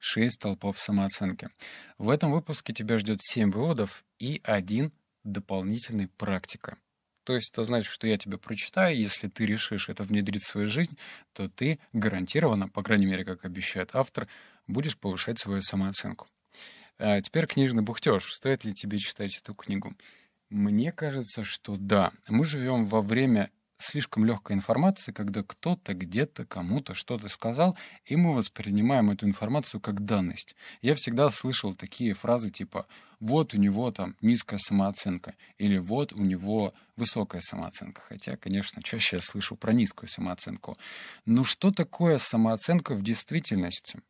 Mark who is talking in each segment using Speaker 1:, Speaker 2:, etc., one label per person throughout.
Speaker 1: 6 толпов самооценки. В этом выпуске тебя ждет 7 выводов и один дополнительный практика. То есть это значит, что я тебя прочитаю, если ты решишь это внедрить в свою жизнь, то ты гарантированно, по крайней мере, как обещает автор, будешь повышать свою самооценку. А теперь книжный бухтеж. Стоит ли тебе читать эту книгу? Мне кажется, что да. Мы живем во время слишком легкая информация, когда кто-то где-то кому-то что-то сказал, и мы воспринимаем эту информацию как данность. Я всегда слышал такие фразы типа «вот у него там низкая самооценка» или «вот у него высокая самооценка». Хотя, конечно, чаще я слышу про низкую самооценку. Но что такое самооценка в действительности?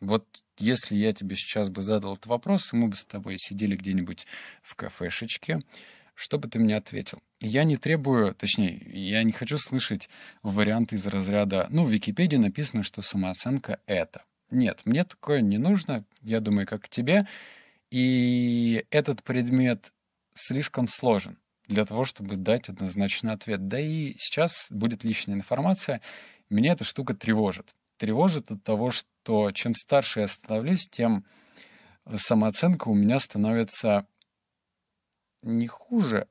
Speaker 1: Вот если я тебе сейчас бы задал этот вопрос, мы бы с тобой сидели где-нибудь в кафешечке, что бы ты мне ответил? Я не требую, точнее, я не хочу слышать варианты из разряда «ну, в Википедии написано, что самооценка — это». Нет, мне такое не нужно, я думаю, как тебе. И этот предмет слишком сложен для того, чтобы дать однозначный ответ. Да и сейчас будет лишняя информация. Меня эта штука тревожит. Тревожит от того, что чем старше я становлюсь, тем самооценка у меня становится не хуже,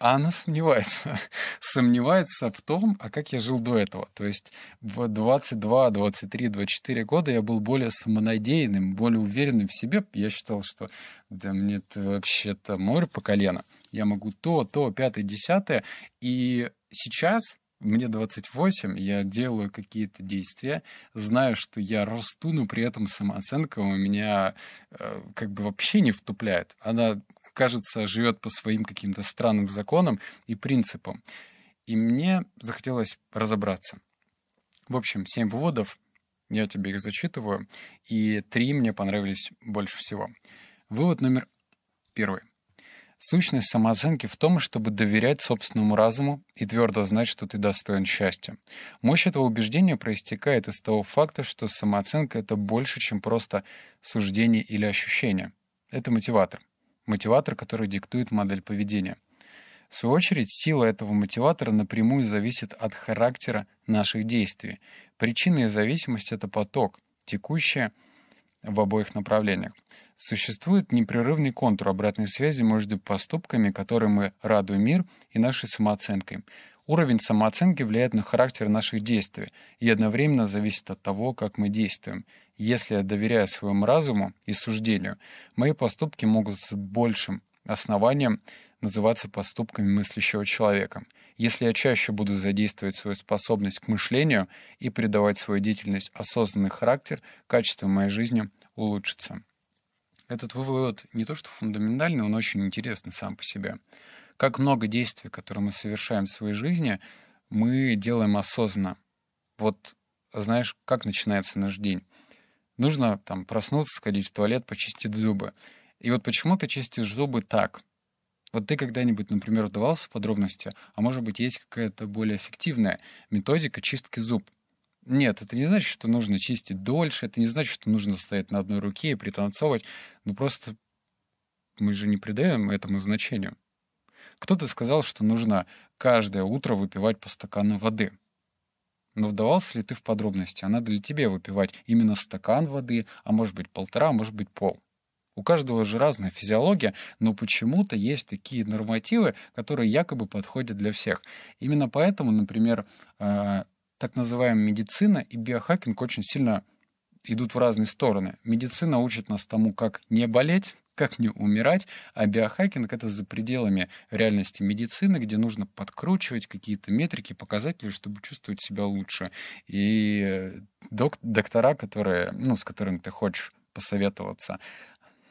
Speaker 1: а она сомневается. сомневается в том, а как я жил до этого. То есть в 22, 23, 24 года я был более самонадеянным, более уверенным в себе. Я считал, что да мне вообще-то море по колено. Я могу то, то, пятое, десятое. И сейчас мне 28, я делаю какие-то действия, знаю, что я расту, но при этом самооценка у меня э, как бы вообще не втупляет. Она кажется, живет по своим каким-то странным законам и принципам. И мне захотелось разобраться. В общем, семь выводов, я тебе их зачитываю, и три мне понравились больше всего. Вывод номер первый. Сущность самооценки в том, чтобы доверять собственному разуму и твердо знать, что ты достоин счастья. Мощь этого убеждения проистекает из того факта, что самооценка — это больше, чем просто суждение или ощущение. Это мотиватор — мотиватор, который диктует модель поведения. В свою очередь, сила этого мотиватора напрямую зависит от характера наших действий. Причина и зависимость — это поток, текущая в обоих направлениях. Существует непрерывный контур обратной связи между поступками, которые мы радуем мир, и нашей самооценкой. Уровень самооценки влияет на характер наших действий и одновременно зависит от того, как мы действуем. Если я доверяю своему разуму и суждению, мои поступки могут с большим основанием называться поступками мыслящего человека. Если я чаще буду задействовать свою способность к мышлению и придавать свою деятельность осознанный характер, качество моей жизни улучшится. Этот вывод не то что фундаментальный, он очень интересный сам по себе как много действий, которые мы совершаем в своей жизни, мы делаем осознанно. Вот знаешь, как начинается наш день? Нужно там проснуться, сходить в туалет, почистить зубы. И вот почему ты чистишь зубы так? Вот ты когда-нибудь, например, вдавался в подробности, а может быть, есть какая-то более эффективная методика чистки зуб? Нет, это не значит, что нужно чистить дольше, это не значит, что нужно стоять на одной руке и пританцовывать. Ну просто мы же не придаем этому значению. Кто-то сказал, что нужно каждое утро выпивать по стакану воды. Но ну, вдавался ли ты в подробности, а надо ли тебе выпивать именно стакан воды, а может быть полтора, а может быть пол? У каждого же разная физиология, но почему-то есть такие нормативы, которые якобы подходят для всех. Именно поэтому, например, э, так называемая медицина и биохакинг очень сильно идут в разные стороны. Медицина учит нас тому, как не болеть, как не умирать, а биохакинг — это за пределами реальности медицины, где нужно подкручивать какие-то метрики, показатели, чтобы чувствовать себя лучше. И э, док доктора, которые, ну, с которыми ты хочешь посоветоваться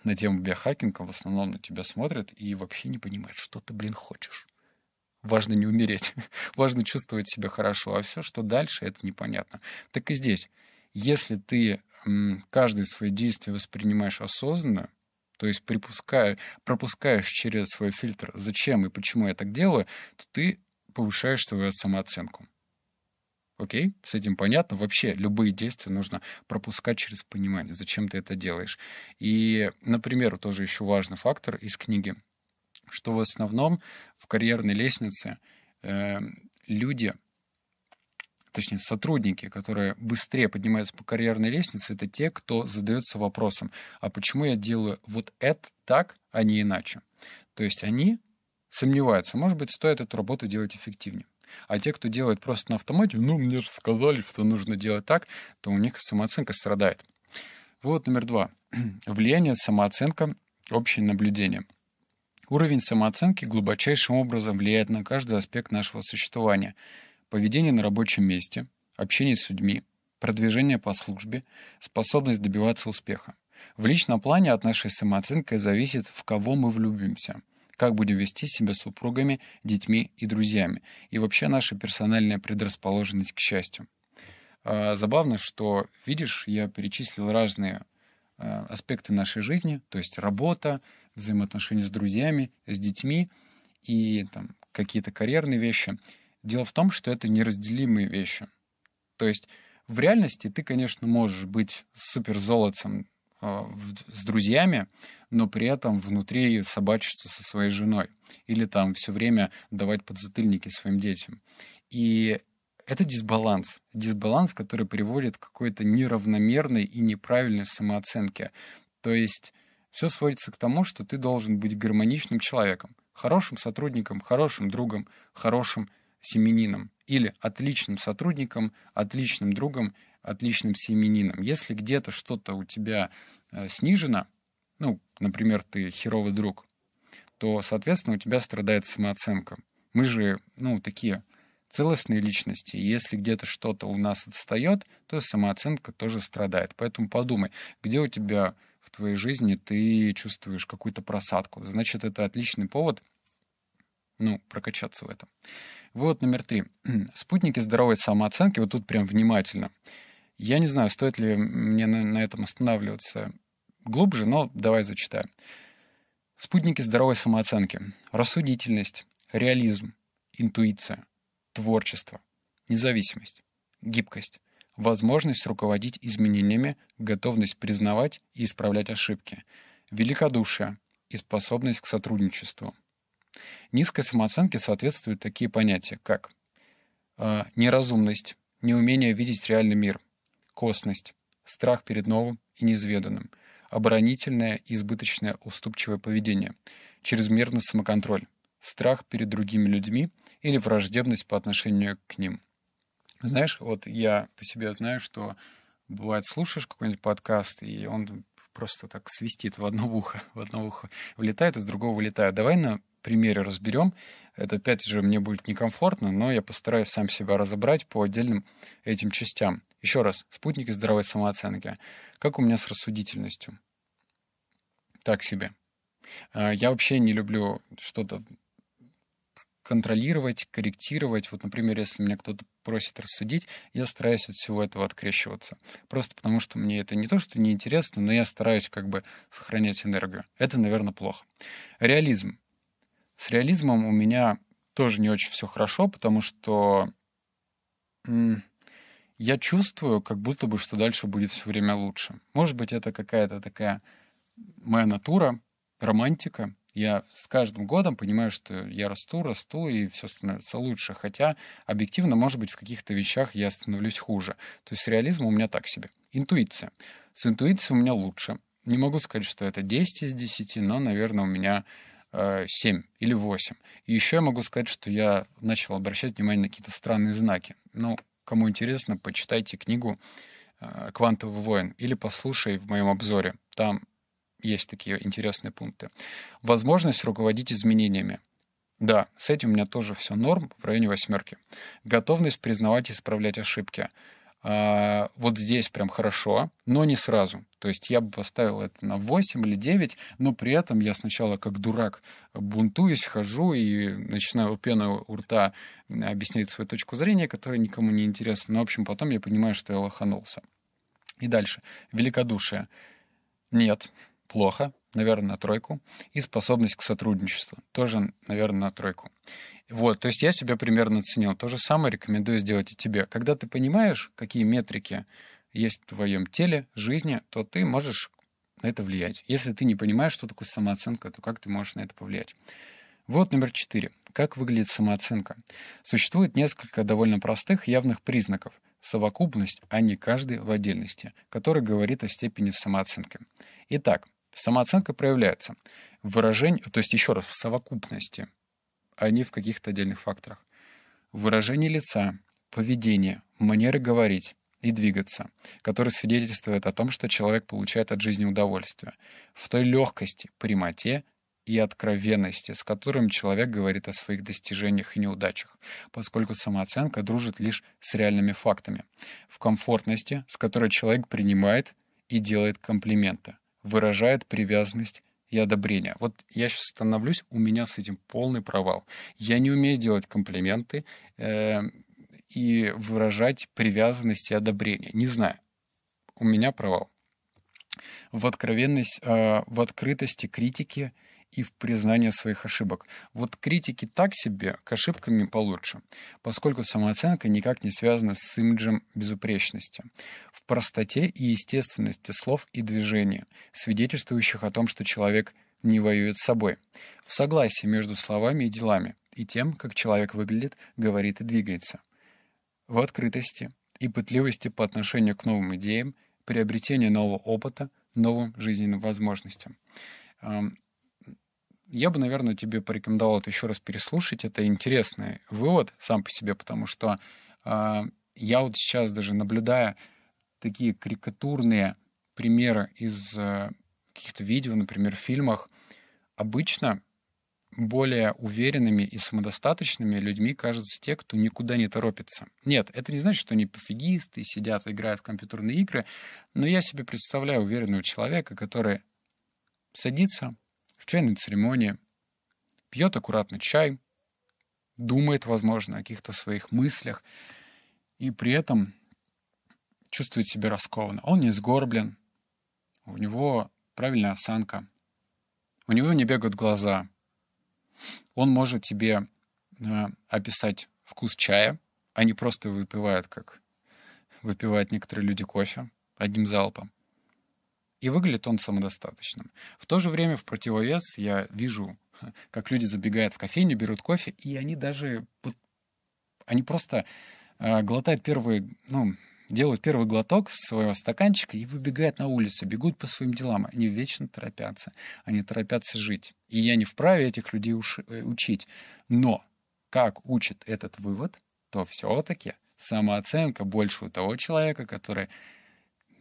Speaker 1: на тему биохакинга, в основном на тебя смотрят и вообще не понимают, что ты, блин, хочешь. Важно не умереть, важно чувствовать себя хорошо, а все, что дальше, это непонятно. Так и здесь. Если ты каждое свое действие воспринимаешь осознанно, то есть припускаешь, пропускаешь через свой фильтр, зачем и почему я так делаю, то ты повышаешь свою самооценку. Окей, с этим понятно. Вообще любые действия нужно пропускать через понимание, зачем ты это делаешь. И, например, тоже еще важный фактор из книги, что в основном в карьерной лестнице э, люди точнее, сотрудники, которые быстрее поднимаются по карьерной лестнице, это те, кто задается вопросом, а почему я делаю вот это так, а не иначе? То есть они сомневаются, может быть, стоит эту работу делать эффективнее. А те, кто делает просто на автомате, ну, мне же сказали, что нужно делать так, то у них самооценка страдает. Вывод номер два. Влияние самооценка, общее наблюдение. Уровень самооценки глубочайшим образом влияет на каждый аспект нашего существования – Поведение на рабочем месте, общение с людьми, продвижение по службе, способность добиваться успеха. В личном плане от нашей самооценки зависит, в кого мы влюбимся, как будем вести себя с супругами, детьми и друзьями, и вообще наша персональная предрасположенность к счастью. А, забавно, что, видишь, я перечислил разные а, аспекты нашей жизни, то есть работа, взаимоотношения с друзьями, с детьми и там, какие-то карьерные вещи — Дело в том, что это неразделимые вещи. То есть в реальности ты, конечно, можешь быть суперзолотцем а, с друзьями, но при этом внутри собачиться со своей женой или там все время давать подзатыльники своим детям. И это дисбаланс. Дисбаланс, который приводит к какой-то неравномерной и неправильной самооценке. То есть все сводится к тому, что ты должен быть гармоничным человеком, хорошим сотрудником, хорошим другом, хорошим семенином или отличным сотрудником, отличным другом, отличным семенином. Если где-то что-то у тебя э, снижено, ну, например, ты херовый друг, то, соответственно, у тебя страдает самооценка. Мы же, ну, такие целостные личности. Если где-то что-то у нас отстает, то самооценка тоже страдает. Поэтому подумай, где у тебя в твоей жизни ты чувствуешь какую-то просадку. Значит, это отличный повод — ну, прокачаться в этом. Вот номер три. Спутники здоровой самооценки, вот тут прям внимательно. Я не знаю, стоит ли мне на, на этом останавливаться глубже, но давай зачитаю. Спутники здоровой самооценки. Рассудительность, реализм, интуиция, творчество, независимость, гибкость, возможность руководить изменениями, готовность признавать и исправлять ошибки, великодушие и способность к сотрудничеству – Низкой самооценке соответствуют такие понятия, как а, неразумность, неумение видеть реальный мир, косность, страх перед новым и неизведанным, оборонительное и избыточное уступчивое поведение, чрезмерный самоконтроль, страх перед другими людьми или враждебность по отношению к ним. Знаешь, вот я по себе знаю, что бывает слушаешь какой-нибудь подкаст, и он просто так свистит в одно ухо, в одно ухо влетает, из другого вылетает. Давай на примере разберем. Это опять же мне будет некомфортно, но я постараюсь сам себя разобрать по отдельным этим частям. Еще раз, спутники здоровой самооценки. Как у меня с рассудительностью? Так себе. А, я вообще не люблю что-то контролировать, корректировать. Вот, например, если меня кто-то просит рассудить, я стараюсь от всего этого открещиваться. Просто потому, что мне это не то, что неинтересно, но я стараюсь как бы сохранять энергию. Это, наверное, плохо. Реализм. С реализмом у меня тоже не очень все хорошо, потому что я чувствую, как будто бы, что дальше будет все время лучше. Может быть, это какая-то такая моя натура, романтика. Я с каждым годом понимаю, что я расту, расту, и все становится лучше. Хотя объективно, может быть, в каких-то вещах я становлюсь хуже. То есть реализм у меня так себе. Интуиция. С интуицией у меня лучше. Не могу сказать, что это 10 из 10, но, наверное, у меня 7 э, или 8. И еще я могу сказать, что я начал обращать внимание на какие-то странные знаки. Ну, кому интересно, почитайте книгу э, «Квантовый воин» или послушай в моем обзоре. Там есть такие интересные пункты. Возможность руководить изменениями. Да, с этим у меня тоже все норм в районе восьмерки. Готовность признавать и исправлять ошибки. А, вот здесь прям хорошо, но не сразу. То есть я бы поставил это на 8 или 9, но при этом я сначала как дурак бунтуюсь, хожу и начинаю пену у рта объяснять свою точку зрения, которая никому не интересна. Но, ну, в общем, потом я понимаю, что я лоханулся. И дальше. Великодушие. Нет, плохо, наверное, на тройку, и способность к сотрудничеству, тоже, наверное, на тройку. Вот, то есть я себя примерно оценил. То же самое рекомендую сделать и тебе. Когда ты понимаешь, какие метрики есть в твоем теле, жизни, то ты можешь на это влиять. Если ты не понимаешь, что такое самооценка, то как ты можешь на это повлиять? Вот номер четыре. Как выглядит самооценка? Существует несколько довольно простых явных признаков. Совокупность, а не каждый в отдельности, который говорит о степени самооценки. Итак, Самооценка проявляется в выражении, то есть еще раз, в совокупности, а не в каких-то отдельных факторах. Выражение лица, поведение, манеры говорить и двигаться, которые свидетельствуют о том, что человек получает от жизни удовольствие, в той легкости, прямоте и откровенности, с которым человек говорит о своих достижениях и неудачах, поскольку самооценка дружит лишь с реальными фактами, в комфортности, с которой человек принимает и делает комплименты, выражает привязанность и одобрение. Вот я сейчас становлюсь, у меня с этим полный провал. Я не умею делать комплименты э, и выражать привязанность и одобрение. Не знаю. У меня провал. В откровенность, э, в открытости критики — и в признание своих ошибок. Вот критики так себе, к ошибками получше, поскольку самооценка никак не связана с имиджем безупречности. В простоте и естественности слов и движения, свидетельствующих о том, что человек не воюет с собой. В согласии между словами и делами, и тем, как человек выглядит, говорит и двигается. В открытости и пытливости по отношению к новым идеям, приобретении нового опыта, новым жизненным возможностям я бы, наверное, тебе порекомендовал это еще раз переслушать. Это интересный вывод сам по себе, потому что э, я вот сейчас даже наблюдая такие карикатурные примеры из э, каких-то видео, например, в фильмах, обычно более уверенными и самодостаточными людьми кажутся те, кто никуда не торопится. Нет, это не значит, что они пофигисты, сидят, играют в компьютерные игры, но я себе представляю уверенного человека, который садится, в чайной церемонии, пьет аккуратно чай, думает, возможно, о каких-то своих мыслях, и при этом чувствует себя раскованно. Он не сгорблен, у него правильная осанка, у него не бегают глаза. Он может тебе э, описать вкус чая, а не просто выпивает, как выпивают некоторые люди кофе одним залпом и выглядит он самодостаточным. В то же время, в противовес, я вижу, как люди забегают в кофейню, берут кофе, и они даже... Они просто а, глотают первый, Ну, делают первый глоток своего стаканчика и выбегают на улицу, бегут по своим делам. Они вечно торопятся, они торопятся жить. И я не вправе этих людей уш... Э, учить. Но как учит этот вывод, то все-таки самооценка больше у того человека, который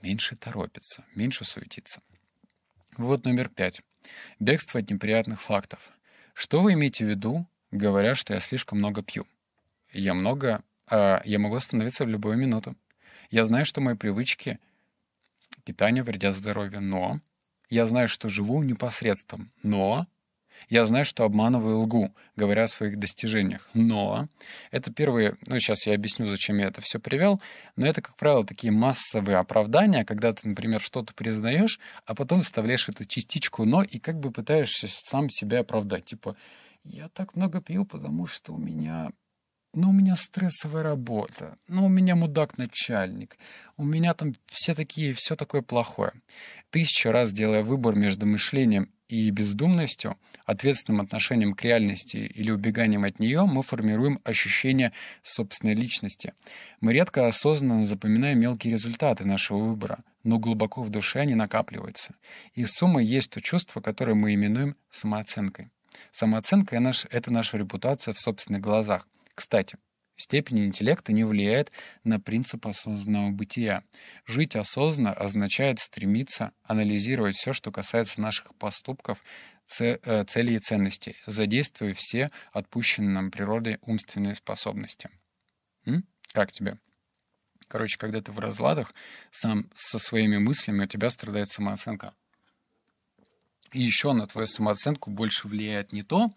Speaker 1: меньше торопится, меньше суетится. Вывод номер пять. Бегство от неприятных фактов. Что вы имеете в виду, говоря, что я слишком много пью? Я много... Э, я могу остановиться в любую минуту. Я знаю, что мои привычки питания вредят здоровью, но... Я знаю, что живу непосредством, но я знаю, что обманываю лгу, говоря о своих достижениях. Но это первые... Ну, сейчас я объясню, зачем я это все привел. Но это, как правило, такие массовые оправдания, когда ты, например, что-то признаешь, а потом вставляешь эту частичку «но» и как бы пытаешься сам себя оправдать. Типа, я так много пью, потому что у меня ну, у меня стрессовая работа, ну, у меня мудак-начальник, у меня там все такие, все такое плохое. Тысячу раз делая выбор между мышлением и бездумностью, ответственным отношением к реальности или убеганием от нее мы формируем ощущение собственной личности. Мы редко осознанно запоминаем мелкие результаты нашего выбора, но глубоко в душе они накапливаются. И сумма есть то чувство, которое мы именуем самооценкой. Самооценка — это наша репутация в собственных глазах. Кстати, Степень интеллекта не влияет на принцип осознанного бытия. Жить осознанно означает стремиться анализировать все, что касается наших поступков, э, целей и ценностей, задействуя все отпущенные нам природой умственные способности. М? Как тебе? Короче, когда ты в разладах, сам со своими мыслями у тебя страдает самооценка. И еще на твою самооценку больше влияет не то,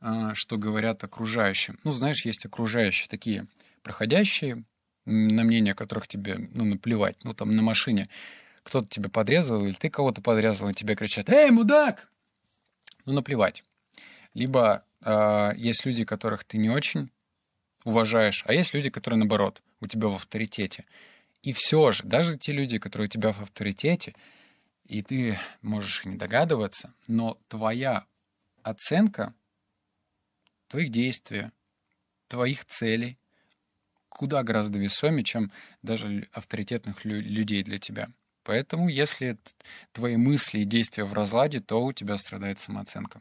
Speaker 1: а, что говорят окружающим. Ну, знаешь, есть окружающие такие проходящие, на мнение которых тебе ну, наплевать, ну, там, на машине. Кто-то тебя подрезал, или ты кого-то подрезал, и тебе кричат «Эй, мудак!» Ну, наплевать. Либо э, есть люди, которых ты не очень уважаешь, а есть люди, которые, наоборот, у тебя в авторитете. И все же, даже те люди, которые у тебя в авторитете, и ты можешь не догадываться, но твоя оценка — твоих действий, твоих целей куда гораздо весомее, чем даже авторитетных лю- людей для тебя. Поэтому, если твои мысли и действия в разладе, то у тебя страдает самооценка.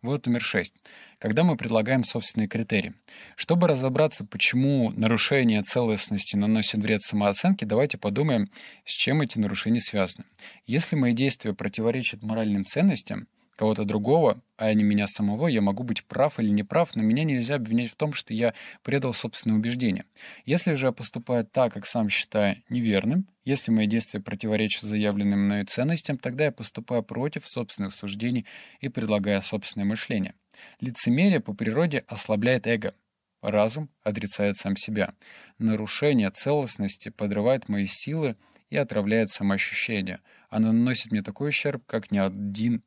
Speaker 1: Вот номер шесть. Когда мы предлагаем собственные критерии. Чтобы разобраться, почему нарушение целостности наносит вред самооценке, давайте подумаем, с чем эти нарушения связаны. Если мои действия противоречат моральным ценностям, кого-то другого, а не меня самого, я могу быть прав или неправ, но меня нельзя обвинять в том, что я предал собственные убеждения. Если же я поступаю так, как сам считаю неверным, если мои действия противоречат заявленным мною ценностям, тогда я поступаю против собственных суждений и предлагаю собственное мышление. Лицемерие по природе ослабляет эго. Разум отрицает сам себя. Нарушение целостности подрывает мои силы и отравляет самоощущение. Она наносит мне такой ущерб, как ни один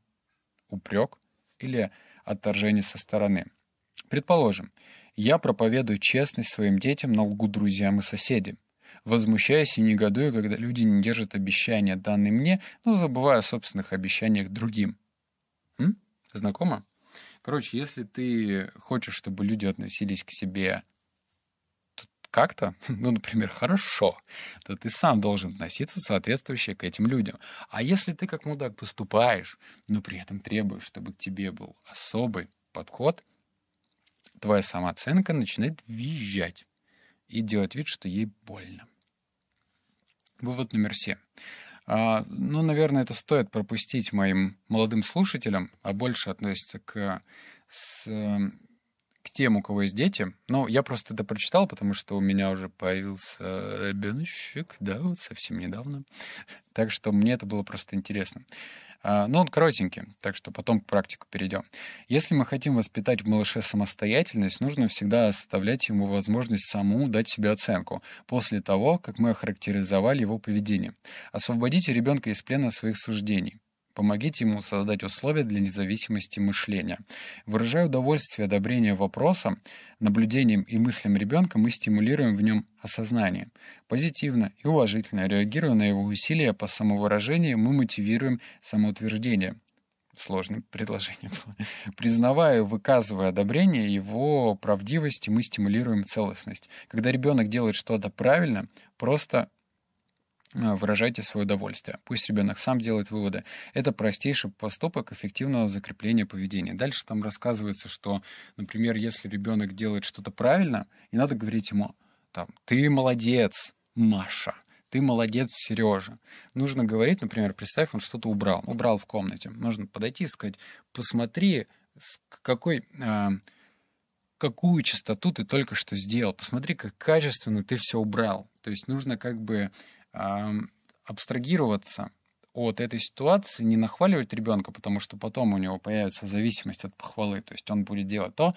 Speaker 1: упрек или отторжение со стороны. Предположим, я проповедую честность своим детям на лгу друзьям и соседям. Возмущаюсь и негодую, когда люди не держат обещания, данные мне, но забывая о собственных обещаниях другим. М? Знакомо? Короче, если ты хочешь, чтобы люди относились к себе как-то, ну, например, хорошо, то ты сам должен относиться соответствующе к этим людям. А если ты как мудак поступаешь, но при этом требуешь, чтобы к тебе был особый подход, твоя самооценка начинает визжать и делать вид, что ей больно. Вывод номер семь. А, ну, наверное, это стоит пропустить моим молодым слушателям, а больше относится к с тем, у кого есть дети. Ну, я просто это прочитал, потому что у меня уже появился ребеночек, да, вот совсем недавно. Так что мне это было просто интересно. А, Но ну, он коротенький, так что потом к практику перейдем. Если мы хотим воспитать в малыше самостоятельность, нужно всегда оставлять ему возможность самому дать себе оценку после того, как мы охарактеризовали его поведение. Освободите ребенка из плена своих суждений. Помогите ему создать условия для независимости мышления. Выражая удовольствие одобрение вопросом, наблюдением и мыслям ребенка, мы стимулируем в нем осознание. Позитивно и уважительно реагируя на его усилия по самовыражению, мы мотивируем самоутверждение. Сложным предложением. Признавая, выказывая одобрение его правдивости, мы стимулируем целостность. Когда ребенок делает что-то правильно, просто а, выражайте свое удовольствие. Пусть ребенок сам делает выводы. Это простейший поступок эффективного закрепления поведения. Дальше там рассказывается, что, например, если ребенок делает что-то правильно, и надо говорить ему, там, ты молодец, Маша, ты молодец, Сережа. Нужно говорить, например, представь, он что-то убрал, убрал в комнате. Можно подойти и сказать, посмотри, какой а, какую частоту ты только что сделал. Посмотри, как качественно ты все убрал. То есть нужно как бы абстрагироваться от этой ситуации, не нахваливать ребенка, потому что потом у него появится зависимость от похвалы. То есть он будет делать то,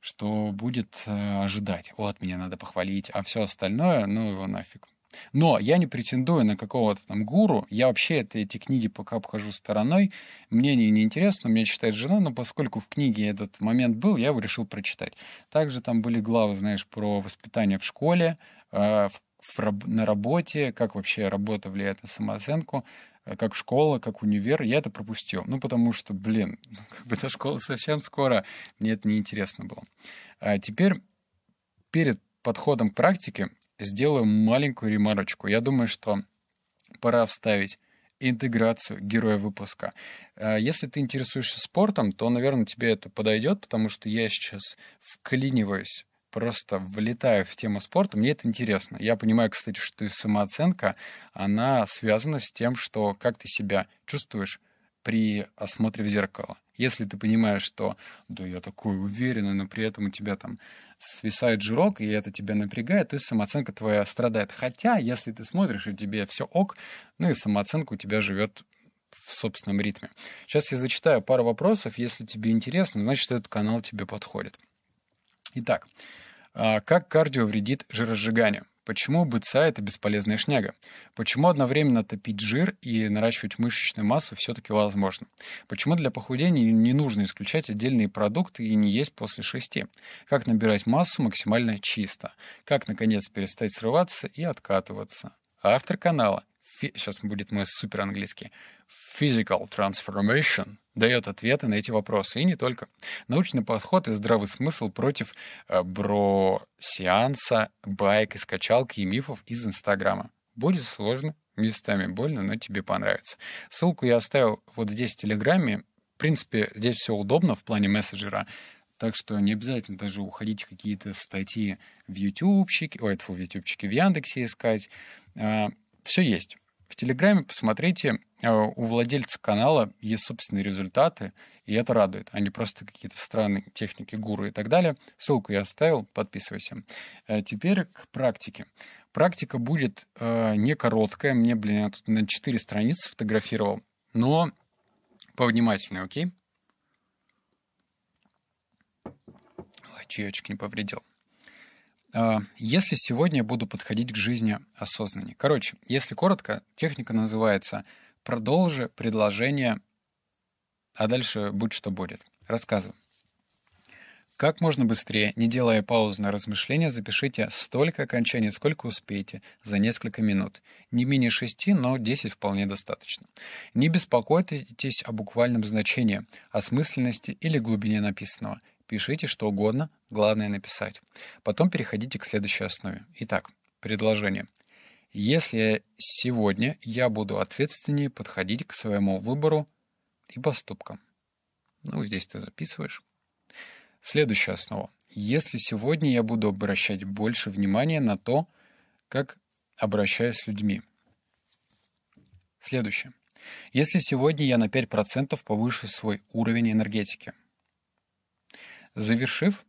Speaker 1: что будет э, ожидать. Вот, меня надо похвалить, а все остальное, ну его нафиг. Но я не претендую на какого-то там гуру. Я вообще это, эти книги пока обхожу стороной. Мне не, не интересно, меня читает жена, но поскольку в книге этот момент был, я его решил прочитать. Также там были главы, знаешь, про воспитание в школе, э, в в, на работе, как вообще работа влияет на самооценку, э, как школа, как универ, я это пропустил. Ну, потому что, блин, как бы эта школа совсем скоро, мне это неинтересно было. А теперь перед подходом к практике сделаю маленькую ремарочку. Я думаю, что пора вставить интеграцию героя выпуска. Э, если ты интересуешься спортом, то, наверное, тебе это подойдет, потому что я сейчас вклиниваюсь просто влетаю в тему спорта, мне это интересно. Я понимаю, кстати, что и самооценка, она связана с тем, что как ты себя чувствуешь при осмотре в зеркало. Если ты понимаешь, что да, я такой уверенный, но при этом у тебя там свисает жирок, и это тебя напрягает, то есть самооценка твоя страдает. Хотя, если ты смотришь, и тебе все ок, ну и самооценка у тебя живет в собственном ритме. Сейчас я зачитаю пару вопросов. Если тебе интересно, значит, этот канал тебе подходит. Итак, а как кардио вредит жиросжиганию? Почему БЦА — это бесполезная шняга? Почему одновременно топить жир и наращивать мышечную массу все-таки возможно? Почему для похудения не нужно исключать отдельные продукты и не есть после шести? Как набирать массу максимально чисто? Как, наконец, перестать срываться и откатываться? Автор канала, фи... сейчас будет мой супер английский, Physical Transformation — дает ответы на эти вопросы. И не только. Научный подход и здравый смысл против э, бро-сеанса, байк и скачалки и мифов из Инстаграма. Будет сложно, местами больно, но тебе понравится. Ссылку я оставил вот здесь в Телеграме. В принципе, здесь все удобно в плане мессенджера. Так что не обязательно даже уходить в какие-то статьи в ютубчике, ой, тьфу, в ютубчике, в Яндексе искать. Э, все есть. В Телеграме посмотрите, э, у владельца канала есть собственные результаты, и это радует, а не просто какие-то странные техники гуру и так далее. Ссылку я оставил, подписывайся. Э, теперь к практике. Практика будет э, не короткая, мне, блин, я тут на 4 страницы фотографировал, но повнимательнее, окей? Ой, чаечек не повредил. А, если сегодня я буду подходить к жизни осознаннее. Короче, если коротко, техника называется «Продолжи предложение, а дальше будь что будет». Рассказываю. Как можно быстрее, не делая пауз на размышления, запишите столько окончаний, сколько успеете, за несколько минут. Не менее шести, но 10 вполне достаточно. Не беспокойтесь о буквальном значении, о смысленности или глубине написанного. Пишите что угодно, главное написать. Потом переходите к следующей основе. Итак, предложение. Если сегодня я буду ответственнее подходить к своему выбору и поступкам. Ну, здесь ты записываешь. Следующая основа. Если сегодня я буду обращать больше внимания на то, как обращаюсь с людьми. Следующее. Если сегодня я на 5% повышу свой уровень энергетики – Завершив,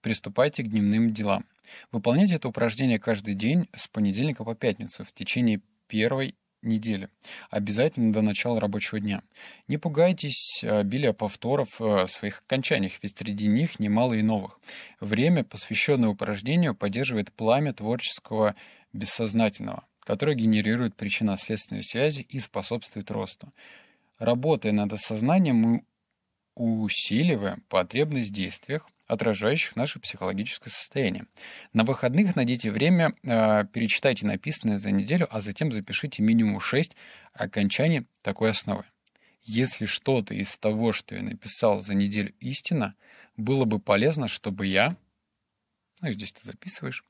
Speaker 1: приступайте к дневным делам. Выполняйте это упражнение каждый день с понедельника по пятницу в течение первой недели, обязательно до начала рабочего дня. Не пугайтесь э, обилия повторов в э, своих окончаниях, ведь среди них немало и новых. Время, посвященное упражнению, поддерживает пламя творческого бессознательного, которое генерирует причинно-следственные связи и способствует росту. Работая над осознанием, мы усиливаем потребность в действиях, отражающих наше психологическое состояние. На выходных найдите время, э, перечитайте написанное за неделю, а затем запишите минимум 6 окончаний такой основы. Если что-то из того, что я написал за неделю истина, было бы полезно, чтобы я, ну здесь ты записываешь,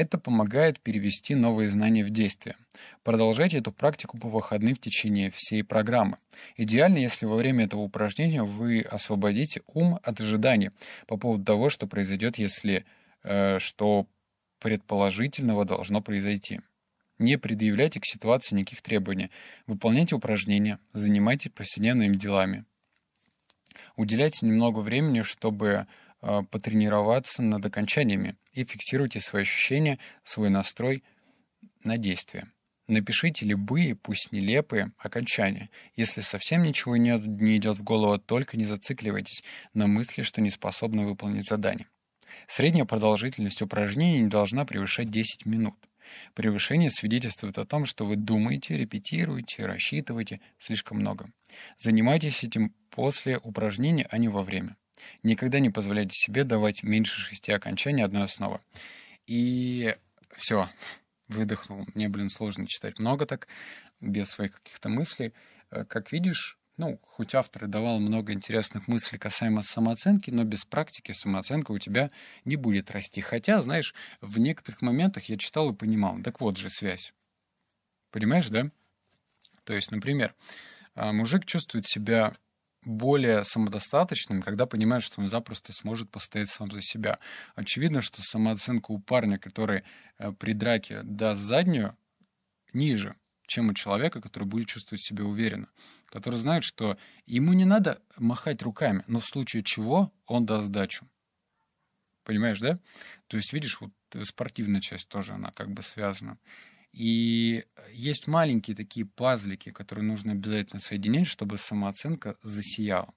Speaker 1: это помогает перевести новые знания в действие. Продолжайте эту практику по выходным в течение всей программы. Идеально, если во время этого упражнения вы освободите ум от ожиданий по поводу того, что произойдет, если э, что предположительного должно произойти. Не предъявляйте к ситуации никаких требований. Выполняйте упражнения, занимайтесь повседневными делами. Уделяйте немного времени, чтобы а, потренироваться над окончаниями и фиксируйте свои ощущения, свой настрой на действие. Напишите любые, пусть нелепые, окончания. Если совсем ничего не, не идет в голову, только не зацикливайтесь на мысли, что не способны выполнить задание. Средняя продолжительность упражнений не должна превышать 10 минут. Превышение свидетельствует о том, что вы думаете, репетируете, рассчитываете слишком много. Занимайтесь этим после упражнения, а не во время. Никогда не позволяйте себе давать меньше шести окончаний одной основы. И все, выдохнул. Мне, блин, сложно читать много так, без своих каких-то мыслей. Э, как видишь, ну, хоть автор и давал много интересных мыслей касаемо самооценки, но без практики самооценка у тебя не будет расти. Хотя, знаешь, в некоторых моментах я читал и понимал, так вот же связь. Понимаешь, да? То есть, например, а, мужик чувствует себя более самодостаточным, когда понимает, что он запросто сможет постоять сам за себя. Очевидно, что самооценка у парня, который э, при драке даст заднюю, ниже, чем у человека, который будет чувствовать себя уверенно, который знает, что ему не надо махать руками, но в случае чего он даст сдачу. Понимаешь, да? То есть, видишь, вот спортивная часть тоже, она как бы связана. И есть маленькие такие пазлики, которые нужно обязательно соединить, чтобы самооценка засияла.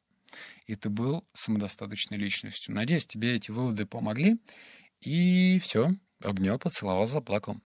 Speaker 1: И ты был самодостаточной личностью. Надеюсь, тебе эти выводы помогли. И все. Обнял, поцеловал, заплакал.